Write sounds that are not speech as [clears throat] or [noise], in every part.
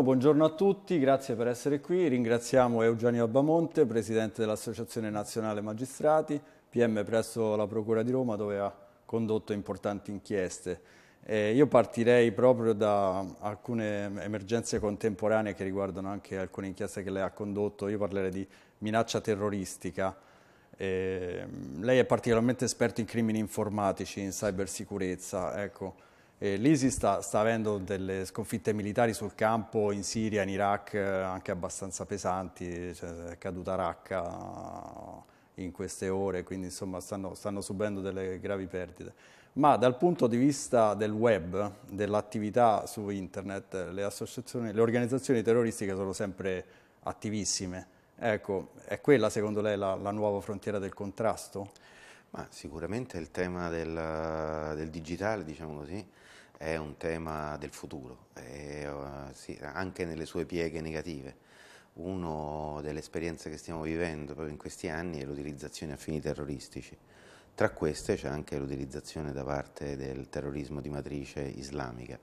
Buongiorno, buongiorno, a tutti, grazie per essere qui. Ringraziamo Eugenio Abbamonte, Presidente dell'Associazione Nazionale Magistrati, PM presso la Procura di Roma dove ha condotto importanti inchieste. Eh, io partirei proprio da alcune emergenze contemporanee che riguardano anche alcune inchieste che lei ha condotto. Io parlerei di minaccia terroristica. Eh, lei è particolarmente esperto in crimini informatici, in cybersicurezza. Ecco. Eh, L'ISIS sta, sta, avendo delle sconfitte militari sul campo in Siria, in Iraq, eh, anche abbastanza pesanti, cioè, è caduta Raqqa eh, in queste ore, quindi insomma stanno, stanno subendo delle gravi perdite. Ma dal punto di vista del web, dell'attività su internet, le, le organizzazioni terroristiche sono sempre attivissime. Ecco, è quella secondo lei la, la nuova frontiera del contrasto? Ma sicuramente il tema del, del digitale, diciamo così, è un tema del futuro, è, uh, sì, anche nelle sue pieghe negative. Una delle esperienze che stiamo vivendo proprio in questi anni è l'utilizzazione a fini terroristici. Tra queste c'è anche l'utilizzazione da parte del terrorismo di matrice islamica,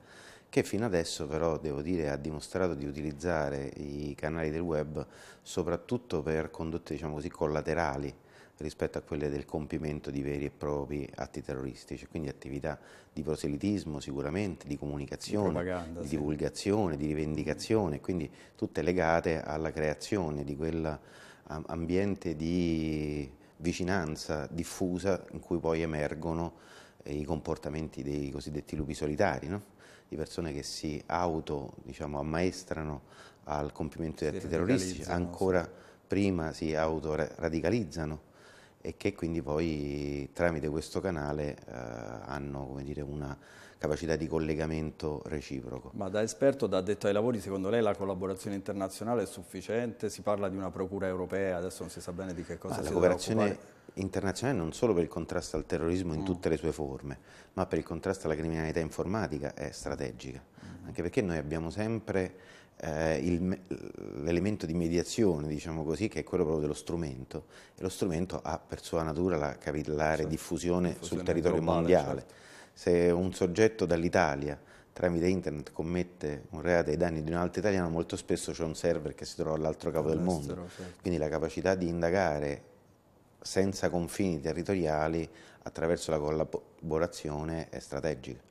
che fino adesso però, devo dire, ha dimostrato di utilizzare i canali del web soprattutto per condotte, diciamo così, collaterali, rispetto a quelle del compimento di veri e propri atti terroristici, quindi attività di proselitismo sicuramente, di comunicazione, di, di divulgazione, sì. di rivendicazione, quindi tutte legate alla creazione di quell'ambiente di vicinanza diffusa in cui poi emergono eh, i comportamenti dei cosiddetti lupi solitari, no? di persone che si auto diciamo, ammaestrano al compimento di atti terroristici ancora prima si autoradicalizzano e che quindi poi tramite questo canale eh, hanno dire, una capacità di collegamento reciproco. Ma da esperto, da detto ai lavori, secondo lei la collaborazione internazionale è sufficiente? Si parla di una procura europea, adesso non si sa bene di che cosa ma si La cooperazione internazionale non solo per il contrasto al terrorismo in mm. tutte le sue forme, ma per il contrasto alla criminalità informatica è strategica, mm. anche perché noi abbiamo sempre eh, l'elemento di mediazione, diciamo così, che è quello proprio dello strumento, e lo strumento ha per sua natura la capillare sì, diffusione, diffusione, sul territorio globale, mondiale. Certo. Se un soggetto dall'Italia tramite internet commette un reato ai danni di un altro italiano, molto spesso c'è un server che si trova all'altro capo del mondo. Certo. Quindi la capacità di indagare senza confini territoriali attraverso la collaborazione è strategica.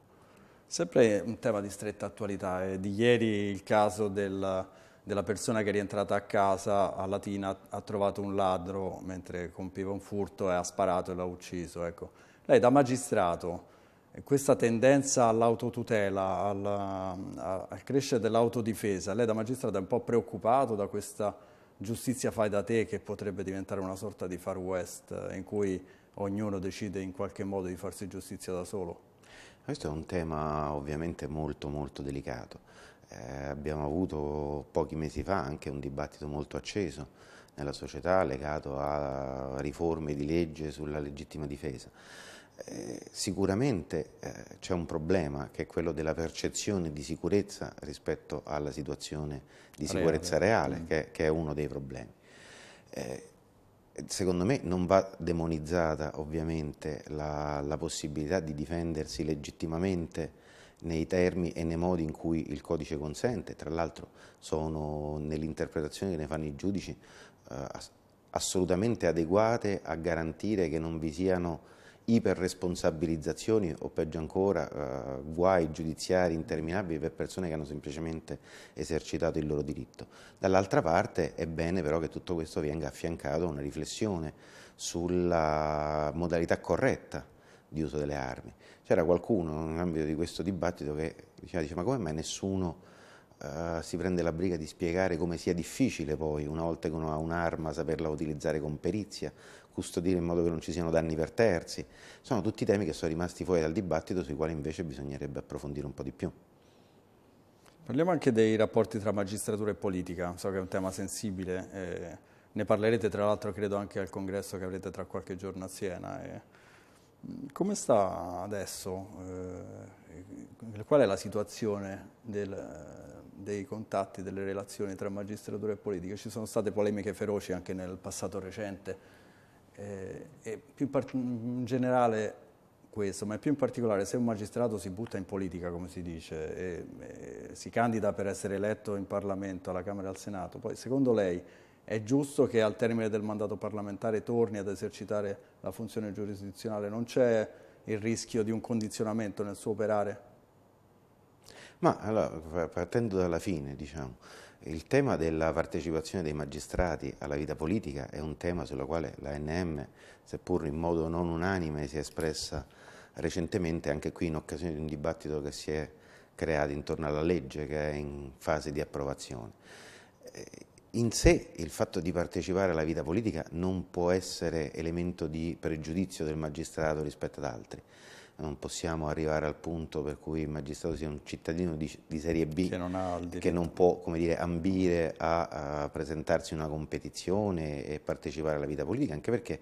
Sempre un tema di stretta attualità, è eh, di ieri il caso del, della persona che è rientrata a casa a Latina, ha trovato un ladro mentre compiva un furto e ha sparato e l'ha ucciso. Ecco. Lei da magistrato, eh, questa tendenza all'autotutela, al, al crescere dell'autodifesa, lei da magistrato è un po' preoccupato da questa giustizia fai da te che potrebbe diventare una sorta di far west eh, in cui ognuno decide in qualche modo di farsi giustizia da solo? Questo è un tema ovviamente molto molto delicato. Eh, abbiamo avuto pochi mesi fa anche un dibattito molto acceso nella società legato a riforme di legge sulla legittima difesa. Eh, sicuramente eh, c'è un problema che è quello della percezione di sicurezza rispetto alla situazione di sicurezza reale, reale mm. che, che, è uno dei problemi. Eh, Secondo me non va demonizzata ovviamente la, la possibilità di difendersi legittimamente nei termini e nei modi in cui il codice consente, tra l'altro sono nell'interpretazione che ne fanno i giudici eh, assolutamente adeguate a garantire che non vi siano iperresponsabilizzazioni o peggio ancora eh, guai giudiziari interminabili per persone che hanno semplicemente esercitato il loro diritto. Dall'altra parte è bene però che tutto questo venga affiancato a una riflessione sulla modalità corretta di uso delle armi. C'era qualcuno nell'ambito di questo dibattito che diceva, dice, ma come mai nessuno eh, si prende la briga di spiegare come sia difficile poi, una volta che uno ha un'arma, saperla utilizzare con perizia, custodire in modo che non ci siano danni per terzi. Sono tutti temi che sono rimasti fuori dal dibattito, sui quali invece bisognerebbe approfondire un po' di più. Parliamo anche dei rapporti tra magistratura e politica, so che è un tema sensibile, eh, ne parlerete tra l'altro credo anche al congresso che avrete tra qualche giorno a Siena. Eh. Come sta adesso? Eh, qual è la situazione del, dei contatti, delle relazioni tra magistratura e politica. Ci sono state polemiche feroci anche nel passato recente eh, e più in generale questo, ma più in particolare se un magistrato si butta in politica, come si dice, e, e si candida per essere eletto in Parlamento, alla Camera e al Senato, poi secondo lei è giusto che al termine del mandato parlamentare torni ad esercitare la funzione giurisdizionale? Non c'è il rischio di un condizionamento nel suo operare? Ma allora, partendo dalla fine, diciamo, il tema della partecipazione dei magistrati alla vita politica è un tema sulla quale la NM, seppur in modo non unanime, si è espressa recentemente anche qui in occasione di un dibattito che si è creato intorno alla legge che è in fase di approvazione. Eh, in sé il fatto di partecipare alla vita politica non può essere elemento di pregiudizio del magistrato rispetto ad altri non possiamo arrivare al punto per cui il magistrato sia un cittadino di, di serie B che non, che non può dire, ambire a, a, presentarsi in una competizione e partecipare alla vita politica, anche perché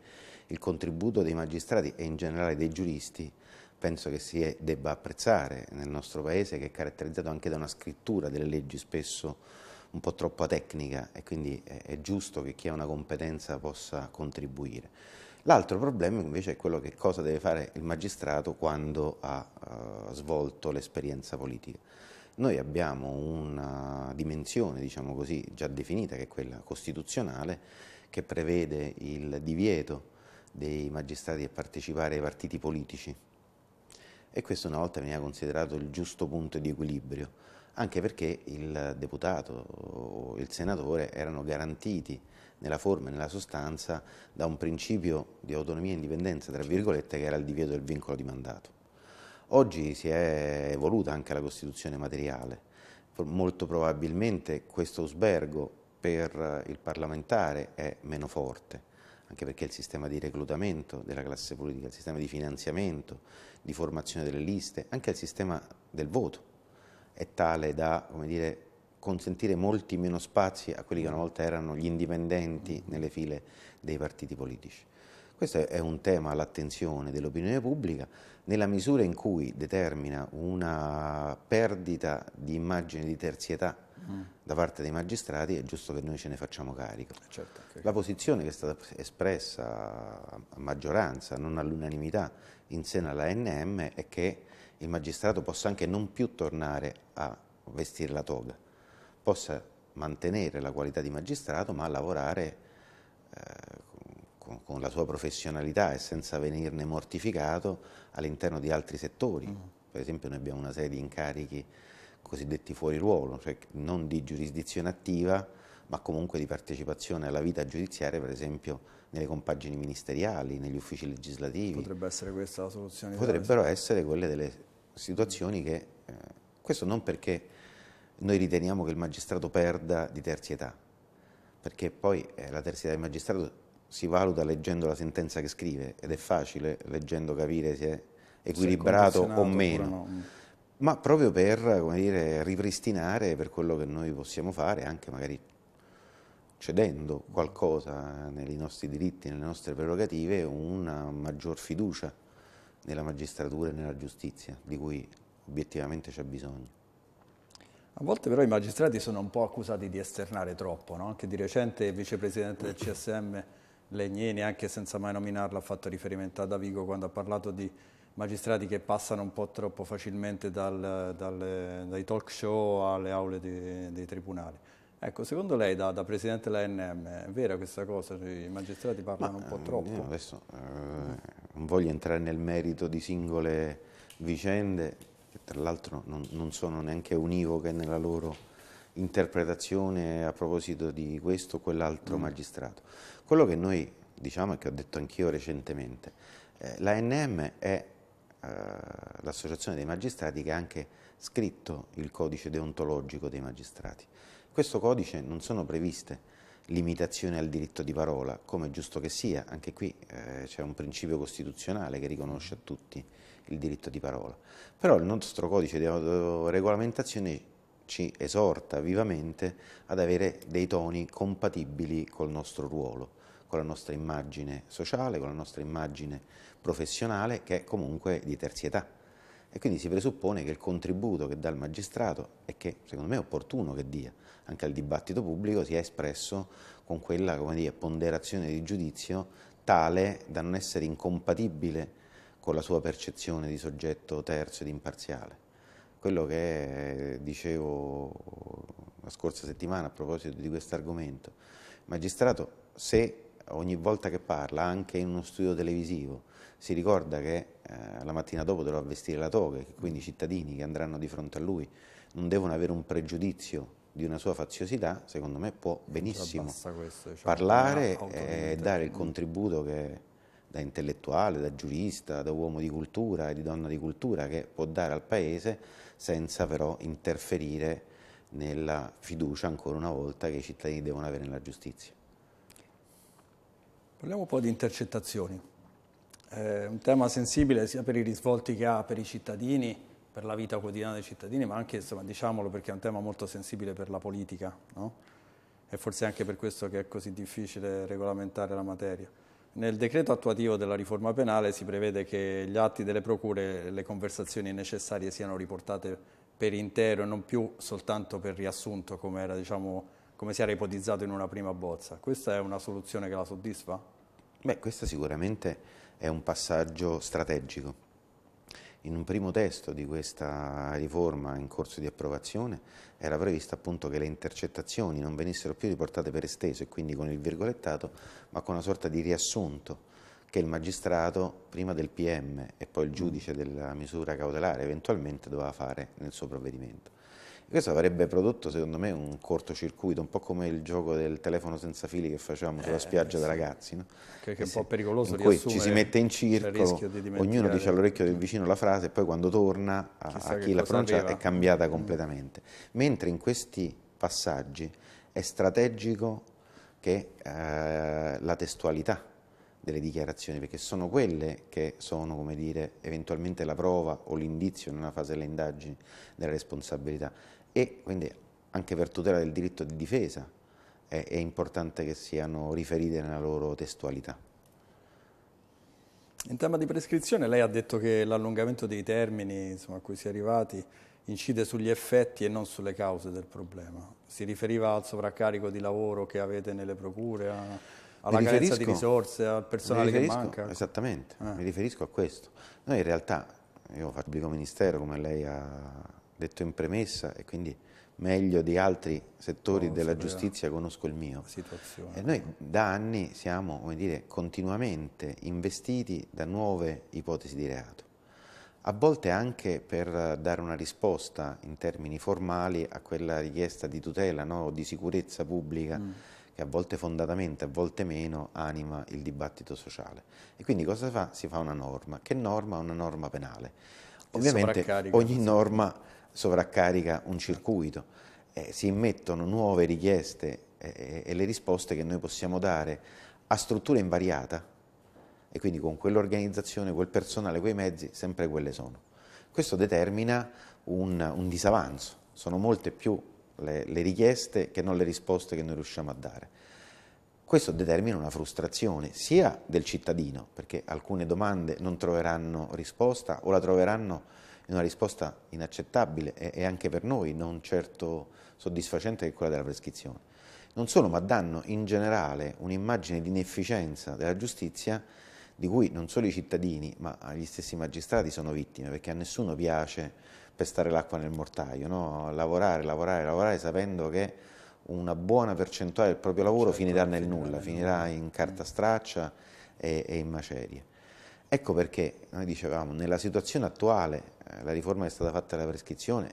il contributo dei magistrati e in generale dei giuristi penso che si è, debba apprezzare nel nostro paese che è caratterizzato anche da una scrittura delle leggi spesso un po' troppo tecnica e quindi è, è giusto che chi ha una competenza possa contribuire. L'altro problema invece è quello che cosa deve fare il magistrato quando ha uh, svolto l'esperienza politica. Noi abbiamo una dimensione, diciamo così, già definita, che è quella costituzionale, che prevede il divieto dei magistrati a partecipare ai partiti politici. E questo una volta veniva considerato il giusto punto di equilibrio anche perché il deputato o il senatore erano garantiti nella forma e nella sostanza da un principio di autonomia e indipendenza, tra virgolette, che era il divieto del vincolo di mandato. Oggi si è evoluta anche la Costituzione materiale, molto probabilmente questo usbergo per il parlamentare è meno forte, anche perché il sistema di reclutamento della classe politica, il sistema di finanziamento, di formazione delle liste, anche il sistema del voto è tale da dire, consentire molti meno spazi a quelli che una volta erano gli indipendenti nelle file dei partiti politici. Questo è un tema all'attenzione dell'opinione pubblica nella misura in cui determina una perdita di immagine di terzietà mm. da parte dei magistrati, è giusto che noi ce ne facciamo carico. Certo, okay. La posizione che è stata espressa a maggioranza, non all'unanimità, in seno alla NM è che il magistrato possa anche non più tornare a vestire la toga, possa mantenere la qualità di magistrato ma lavorare eh, con, con, la sua professionalità e senza venirne mortificato all'interno di altri settori. Mm. Per esempio noi abbiamo una serie di incarichi cosiddetti fuori ruolo, cioè non di giurisdizione attiva, ma comunque di partecipazione alla vita giudiziaria, per esempio nelle compagini ministeriali, negli uffici legislativi. Potrebbe essere questa la soluzione? Potrebbero essere quelle delle situazioni che, eh, questo non perché noi riteniamo che il magistrato perda di terzietà, perché poi eh, la terzietà del magistrato si valuta leggendo la sentenza che scrive ed è facile leggendo capire se è equilibrato o meno. No. Ma proprio per dire, ripristinare per quello che noi possiamo fare, anche magari cedendo qualcosa nei nostri diritti, nelle nostre prerogative, una maggior fiducia nella magistratura e nella giustizia, di cui obiettivamente c'è bisogno. A volte però i magistrati sono un po' accusati di esternare troppo, no? anche di recente il vicepresidente del CSM Legnini, anche senza mai nominarlo, ha fatto riferimento a Davigo quando ha parlato di magistrati che passano un po' troppo facilmente dal, dal, dai talk show alle aule di, dei tribunali. Ecco, secondo lei da, da presidente dell'ANM è vera questa cosa? Cioè, I magistrati parlano Ma, un po' troppo? Eh, adesso eh, non voglio entrare nel merito di singole vicende, che tra l'altro non, non sono neanche univoche nella loro interpretazione a proposito di questo o quell'altro mm. magistrato. Quello che noi diciamo e che ho detto anch'io recentemente, eh, l'ANM è eh, l'associazione dei magistrati che ha anche scritto il codice deontologico dei magistrati. questo codice non sono previste limitazione al diritto di parola, come è giusto che sia, anche qui eh, c'è un principio costituzionale che riconosce a tutti il diritto di parola. Però il nostro codice di regolamentazione ci esorta vivamente ad avere dei toni compatibili col nostro ruolo, con la nostra immagine sociale, con la nostra immagine professionale che è comunque di terzietà. E quindi si presuppone che il contributo che dà il magistrato e che secondo me è opportuno che dia anche al dibattito pubblico sia espresso con quella dire, ponderazione di giudizio tale da non essere incompatibile con la sua percezione di soggetto terzo ed imparziale. Quello che dicevo la scorsa settimana a proposito di questo argomento, il magistrato se ogni volta che parla, anche in uno studio televisivo, si ricorda che eh, la mattina dopo dovrà vestire la toga e che quindi i cittadini che andranno di fronte a lui non devono avere un pregiudizio di una sua faziosità, secondo me può benissimo questo, diciamo, parlare eh, e dare il contributo che da intellettuale, da giurista, da uomo di cultura e di donna di cultura che può dare al Paese senza però interferire nella fiducia ancora una volta che i cittadini devono avere nella giustizia. Parliamo un po' di intercettazioni. È eh, un tema sensibile sia per i risvolti che ha per i cittadini, per la vita quotidiana dei cittadini, ma anche, insomma, diciamolo, perché è un tema molto sensibile per la politica, no? E forse anche per questo che è così difficile regolamentare la materia. Nel decreto attuativo della riforma penale si prevede che gli atti delle procure e le conversazioni necessarie siano riportate per intero e non più soltanto per riassunto, come, era, diciamo, come si era ipotizzato in una prima bozza. Questa è una soluzione che la soddisfa? Beh, questa sicuramente è un passaggio strategico. In un primo testo di questa riforma in corso di approvazione era previsto appunto che le intercettazioni non venissero più riportate per esteso e quindi con il virgolettato, ma con una sorta di riassunto che il magistrato, prima del PM e poi il giudice mm. della misura cautelare, eventualmente doveva fare nel suo provvedimento. Questo avrebbe prodotto secondo me un cortocircuito, un po' come il gioco del telefono senza fili che facevamo sulla eh, spiaggia sì. da ragazzi. No? Che, che è eh un po' pericoloso. In cui ci si mette in circo, di ognuno dice all'orecchio del vicino la frase e poi quando torna a, a chi la pronuncia aveva. è cambiata mm. completamente. Mentre in questi passaggi è strategico che eh, la testualità delle dichiarazioni, perché sono quelle che sono, come dire, eventualmente la prova o l'indizio in una fase delle indagini della responsabilità e quindi anche per tutela del diritto di difesa è, è importante che siano riferite nella loro testualità. In tema di prescrizione lei ha detto che l'allungamento dei termini insomma, a cui si è arrivati incide sugli effetti e non sulle cause del problema. Si riferiva al sovraccarico di lavoro che avete nelle procure, a, alla carenza di risorse, al personale che manca? Esattamente, eh. mi riferisco a questo. Noi in realtà, io faccio pubblico ministero come lei ha detto in premessa e quindi meglio di altri settori conosco della giustizia conosco il mio. Situazione. E noi da anni siamo dire, continuamente investiti da nuove ipotesi di reato, a volte anche per dare una risposta in termini formali a quella richiesta di tutela no? o di sicurezza pubblica mm. che a volte fondatamente, a volte meno, anima il dibattito sociale. E quindi cosa si fa? Si fa una norma. Che norma? Una norma penale. Ovviamente ogni norma sovraccarica un circuito, eh, si immettono nuove richieste eh, eh, e le risposte che noi possiamo dare a struttura invariata e quindi con quell'organizzazione, quel personale, quei mezzi, sempre quelle sono. Questo determina un, un disavanzo, sono molte più le, le richieste che non le risposte che noi riusciamo a dare. Questo determina una frustrazione sia del cittadino, perché alcune domande non troveranno risposta o la troveranno è una risposta inaccettabile e, e anche per noi non certo soddisfacente che è quella della prescrizione. Non solo, ma danno in generale un'immagine di inefficienza della giustizia di cui non solo i cittadini, ma gli stessi magistrati sono vittime, perché a nessuno piace pestare l'acqua nel mortaio, no? lavorare, lavorare, lavorare sapendo che una buona percentuale del proprio lavoro certo, finirà nel nulla, finirà in carta straccia e, e in macerie. Ecco perché noi dicevamo, nella situazione attuale eh, la riforma che è stata fatta alla prescrizione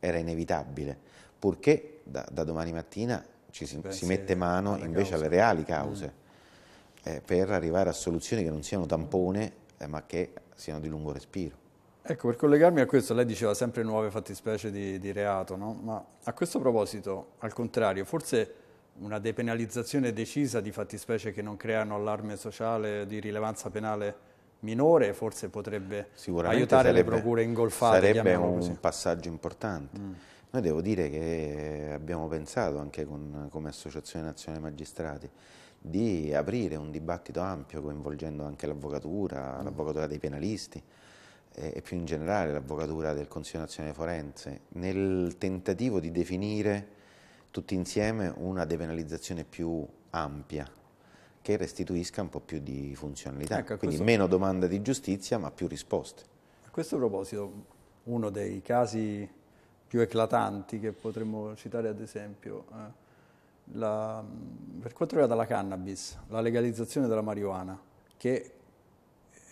era inevitabile, purché da, da domani mattina ci si, si mette mano invece alle reali mm. cause mm. eh, per arrivare a soluzioni che non siano tampone eh, ma che siano di lungo respiro. Ecco, per collegarmi a questo, lei diceva sempre nuove fattispecie di, di reato, no? ma a questo proposito, al contrario, forse una depenalizzazione decisa di fattispecie che non creano allarme sociale di rilevanza penale minore, forse potrebbe aiutare sarebbe, le procure ingolfate. Sarebbe un così. passaggio importante. Mm. Noi devo dire che abbiamo pensato anche con, come Associazione Nazionale Magistrati di aprire un dibattito ampio coinvolgendo anche l'avvocatura, mm. l'avvocatura dei penalisti e, e più in generale l'avvocatura del Consiglio Nazionale Forense nel tentativo di definire tutti insieme una depenalizzazione più ampia che restituisca un po' più di funzionalità, ecco, quindi questo... meno domande di giustizia ma più risposte. A questo proposito, uno dei casi più eclatanti che potremmo citare ad esempio, eh, la, per quanto riguarda la cannabis, la legalizzazione della marijuana, che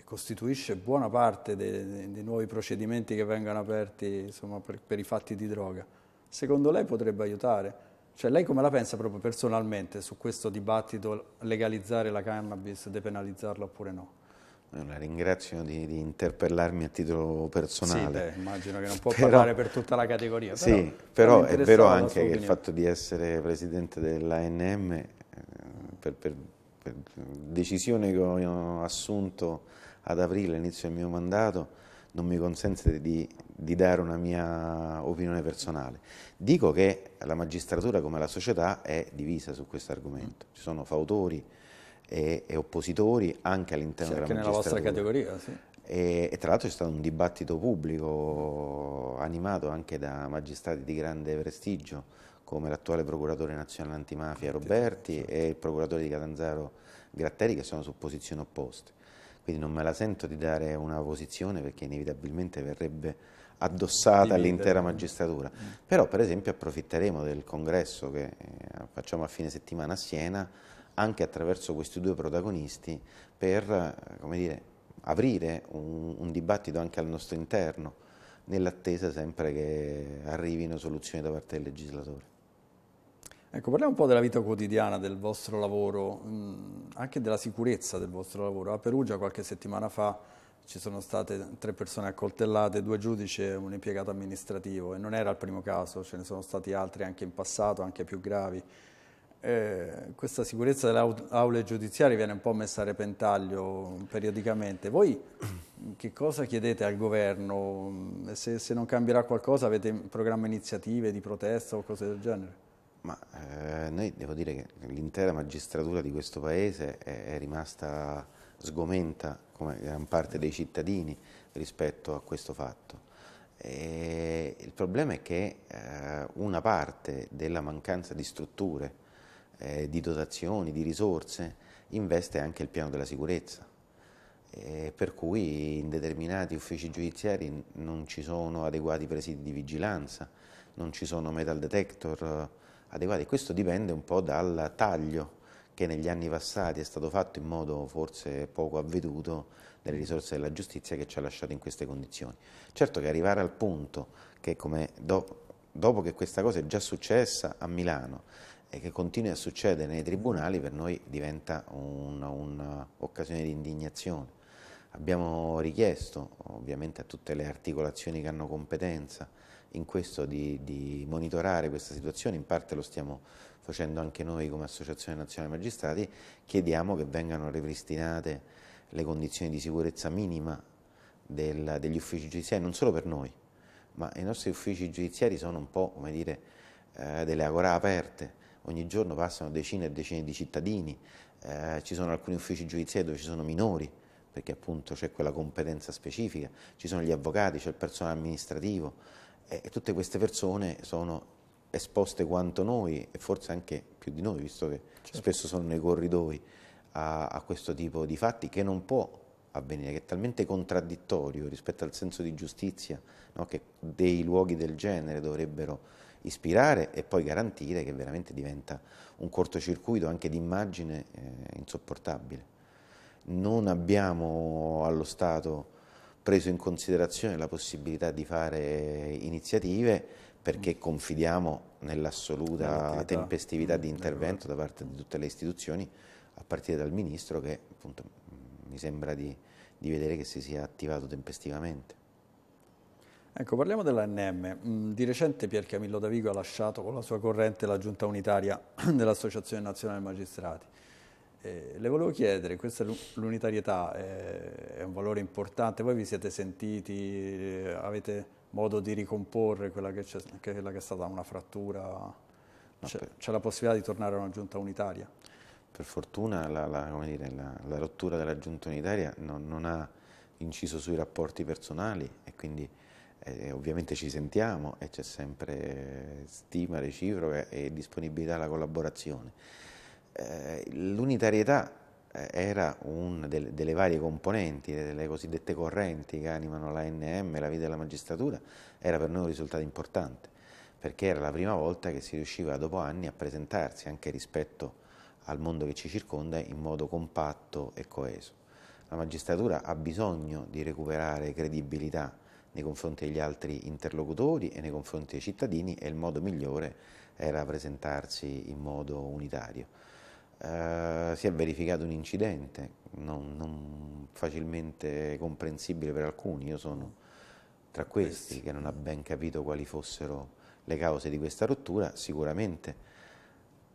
costituisce buona parte dei, dei, dei, nuovi procedimenti che vengono aperti insomma, per, per, i fatti di droga. Secondo lei potrebbe aiutare? Cioè, lei come la pensa proprio personalmente su questo dibattito legalizzare la cannabis, depenalizzarla oppure no? La ringrazio di, di interpellarmi a titolo personale. Sì, beh, immagino che non può [laughs] però, parlare per tutta la categoria. Però sì, però è vero anche che il fatto di essere presidente dell'ANM, eh, per, per, per decisione che ho assunto ad aprile, inizio del mio mandato, non mi consente di, di, dare una mia opinione personale. Dico che la magistratura come la società è divisa su questo argomento, ci sono fautori e, e oppositori anche all'interno della magistratura. Anche nella vostra categoria, sì. E, e tra l'altro c'è stato un dibattito pubblico animato anche da magistrati di grande prestigio come l'attuale procuratore nazionale antimafia Roberti e il procuratore di Catanzaro Gratteri che sono su posizioni opposte quindi non me la sento di dare una posizione perché inevitabilmente verrebbe addossata all'intera magistratura. Mm. Però per esempio approfitteremo del congresso che eh, facciamo a fine settimana a Siena anche attraverso questi due protagonisti per eh, dire, aprire un, un dibattito anche al nostro interno nell'attesa sempre che arrivino soluzioni da parte del legislatore. Ecco, parliamo un po' della vita quotidiana del vostro lavoro, mm, anche della sicurezza del vostro lavoro. A Perugia qualche settimana fa ci sono state tre persone accoltellate, due giudici e un impiegato amministrativo e non era il primo caso, ce ne sono stati altri anche in passato, anche più gravi. Eh, questa sicurezza delle aule giudiziarie viene un po' messa a repentaglio periodicamente. Voi mm, che cosa chiedete al governo? Mm, se, se non cambierà qualcosa avete in programma iniziative di protesta o cose del genere? Ma eh, noi devo dire che l'intera magistratura di questo paese è, è, rimasta sgomenta, come gran parte dei cittadini, rispetto a questo fatto. E il problema è che eh, una parte della mancanza di strutture, eh, di dotazioni, di risorse, investe anche il piano della sicurezza. E per cui in determinati uffici giudiziari non ci sono adeguati presidi di vigilanza, non ci sono metal detector adeguati. Questo dipende un po' dal taglio che negli anni passati è stato fatto in modo forse poco avveduto delle risorse della giustizia che ci ha lasciato in queste condizioni. Certo che arrivare al punto che do, dopo che questa cosa è già successa a Milano e che continui a succedere nei tribunali per noi diventa un'occasione un, di indignazione. Abbiamo richiesto ovviamente a tutte le articolazioni che hanno competenza in questo di, di, monitorare questa situazione, in parte lo stiamo facendo anche noi come Associazione Nazionale Magistrati, chiediamo che vengano ripristinate le condizioni di sicurezza minima del, degli uffici giudiziari, non solo per noi, ma i nostri uffici giudiziari sono un po', come dire, eh, delle agora aperte, ogni giorno passano decine e decine di cittadini, eh, ci sono alcuni uffici giudiziari dove ci sono minori, perché appunto c'è quella competenza specifica, ci sono gli avvocati, c'è il personale amministrativo, e tutte queste persone sono esposte quanto noi e forse anche più di noi, visto che certo. spesso sono nei corridoi a, a, questo tipo di fatti che non può avvenire, che è talmente contraddittorio rispetto al senso di giustizia no? che dei luoghi del genere dovrebbero ispirare e poi garantire che veramente diventa un cortocircuito anche di immagine eh, insopportabile. Non abbiamo allo Stato preso in considerazione la possibilità di fare iniziative perché confidiamo nell'assoluta tempestività di mm, intervento da parte di tutte le istituzioni, a partire dal Ministro che appunto, mi sembra di, di vedere che si sia attivato tempestivamente. Ecco, parliamo dell'ANM. Mm, di recente Pier Camillo Davigo ha lasciato con la sua corrente la giunta unitaria [clears throat] dell'Associazione Nazionale Magistrati. Eh, le volevo chiedere, questa l'unitarietà è, eh, è un valore importante, voi vi siete sentiti, eh, avete modo di ricomporre quella che, quella che è stata una frattura? C'è, c'è, la possibilità di tornare a una giunta unitaria? Per fortuna la, la, dire, la, la rottura della giunta unitaria non, non, ha inciso sui rapporti personali e quindi eh, eh ovviamente ci sentiamo e c'è sempre stima reciproca e disponibilità alla collaborazione eh, l'unitarietà eh, era una delle, delle, varie componenti, delle cosiddette correnti che animano la NM, la vita della magistratura, era per noi un risultato importante, perché era la prima volta che si riusciva dopo anni a presentarsi anche rispetto al mondo che ci circonda in modo compatto e coeso. La magistratura ha bisogno di recuperare credibilità nei confronti degli altri interlocutori e nei confronti dei cittadini e il modo migliore era presentarsi in modo unitario. Eh, si è verificato un incidente non, non, facilmente comprensibile per alcuni, io sono tra questi che non ha ben capito quali fossero le cause di questa rottura, sicuramente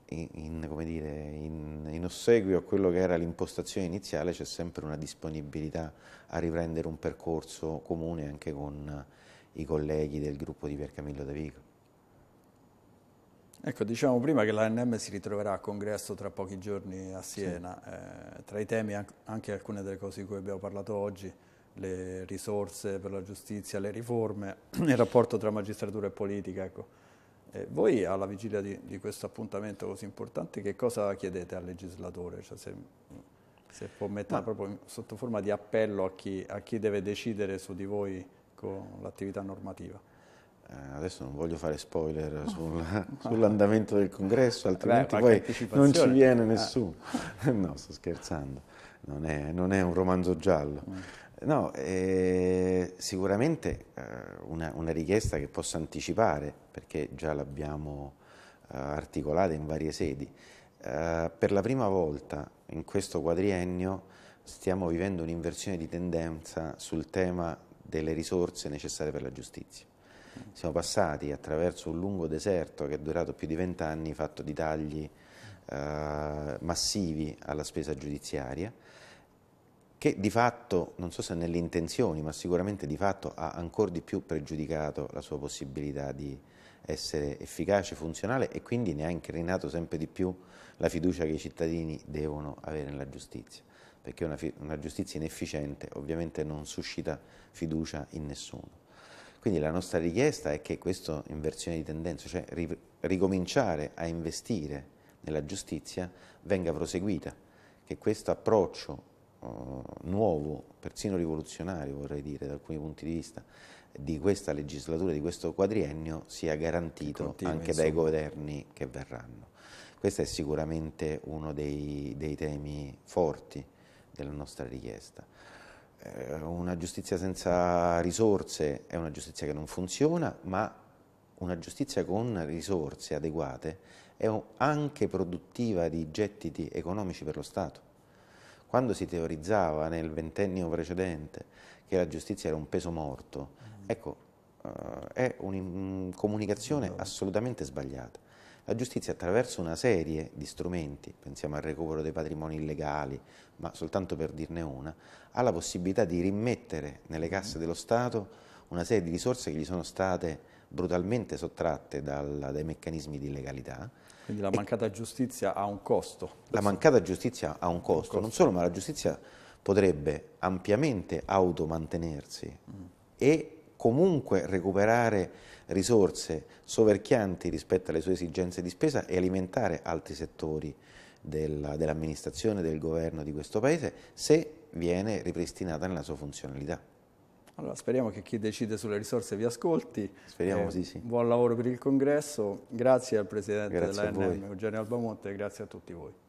in, in, dire, in, in ossequio a quello che era l'impostazione iniziale c'è sempre una disponibilità a riprendere un percorso comune anche con i colleghi del gruppo di Piercamillo De Vico. Ecco, diciamo prima che l'ANM si ritroverà a congresso tra pochi giorni a Siena, sì. eh, tra i temi anche alcune delle cose di cui abbiamo parlato oggi, le risorse per la giustizia, le riforme, [clears throat] il rapporto tra magistratura e politica. Ecco. Eh, voi alla vigilia di, di questo appuntamento così importante che cosa chiedete al legislatore? Cioè, se, se, può mettere Ma... proprio sotto forma di appello a chi, a chi deve decidere su di voi con l'attività normativa. Eh, adesso non voglio fare spoiler ah. sul, [laughs] sull'andamento del congresso, altrimenti Beh, poi non ci viene ah. nessuno. Ah. [laughs] No, sto scherzando, non è, non è un romanzo giallo. Mm. No, eh, sicuramente eh, una, una, richiesta che posso anticipare, perché già l'abbiamo eh, articolata in varie sedi. Eh, per la prima volta in questo quadriennio stiamo vivendo un'inversione di tendenza sul tema delle risorse necessarie per la giustizia. Siamo passati attraverso un lungo deserto che è durato più di vent'anni, fatto di tagli eh, massivi alla spesa giudiziaria, che di fatto, non so se nelle intenzioni, ma sicuramente di fatto ha ancora di più pregiudicato la sua possibilità di essere efficace, funzionale e quindi ne ha incrinato sempre di più la fiducia che i cittadini devono avere nella giustizia, perché una, una giustizia inefficiente ovviamente non suscita fiducia in nessuno. Quindi la nostra richiesta è che questa inversione di tendenza, cioè ricominciare a investire nella giustizia, venga proseguita, che questo approccio eh, nuovo, persino rivoluzionario vorrei dire da alcuni punti di vista, di questa legislatura, di questo quadriennio, sia garantito Continua, anche insomma. dai governi che verranno. Questo è sicuramente uno dei, dei temi forti della nostra richiesta. Eh, una giustizia senza risorse è una giustizia che non funziona, ma una giustizia con risorse adeguate è anche produttiva di gettiti economici per lo Stato. Quando si teorizzava nel ventennio precedente che la giustizia era un peso morto, mm. ecco, eh, è una comunicazione assolutamente sbagliata. La giustizia attraverso una serie di strumenti, pensiamo al recupero dei patrimoni illegali, ma soltanto per dirne una, ha la possibilità di rimettere nelle casse dello Stato una serie di risorse che gli sono state brutalmente sottratte dal, dai meccanismi di illegalità. Quindi la mancata giustizia ha un costo. La mancata giustizia ha un costo, un costo. non solo, ma la giustizia potrebbe ampiamente automantenersi mm. e comunque recuperare risorse soverchianti rispetto alle sue esigenze di spesa e alimentare altri settori dell'amministrazione, del governo di questo Paese, se viene ripristinata nella sua funzionalità. Allora, speriamo che chi decide sulle risorse vi ascolti. Speriamo, eh, sì, sì. Buon lavoro per il congresso. Grazie al Presidente grazie dell'ANM, Eugenio Albamonte, e grazie a tutti voi.